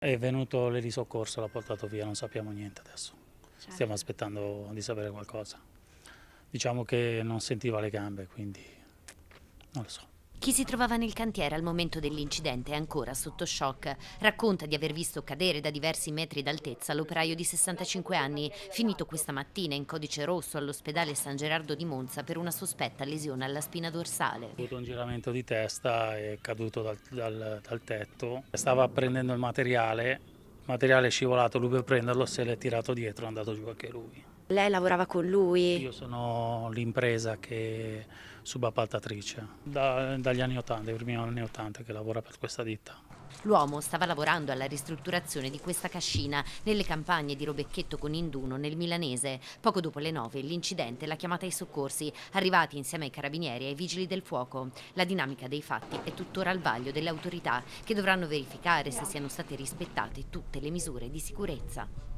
È venuto l'Eri Soccorso, l'ha portato via, non sappiamo niente adesso. Certo. Stiamo aspettando di sapere qualcosa. Diciamo che non sentiva le gambe, quindi non lo so. Chi si trovava nel cantiere al momento dell'incidente è ancora sotto shock. Racconta di aver visto cadere da diversi metri d'altezza l'operaio di 65 anni, finito questa mattina in codice rosso all'ospedale San Gerardo di Monza per una sospetta lesione alla spina dorsale. Ha avuto un giramento di testa e è caduto dal, dal, dal tetto. Stava prendendo il materiale, il materiale è scivolato, lui per prenderlo se l'è tirato dietro, è andato giù anche lui. Lei lavorava con lui? Io sono l'impresa che subappaltatrice, da, dagli anni 80, dai primi anni 80 che lavora per questa ditta. L'uomo stava lavorando alla ristrutturazione di questa cascina nelle campagne di Robecchetto con Induno nel Milanese. Poco dopo le nove l'incidente e la chiamata ai soccorsi, arrivati insieme ai carabinieri e ai vigili del fuoco. La dinamica dei fatti è tuttora al vaglio delle autorità che dovranno verificare se siano state rispettate tutte le misure di sicurezza.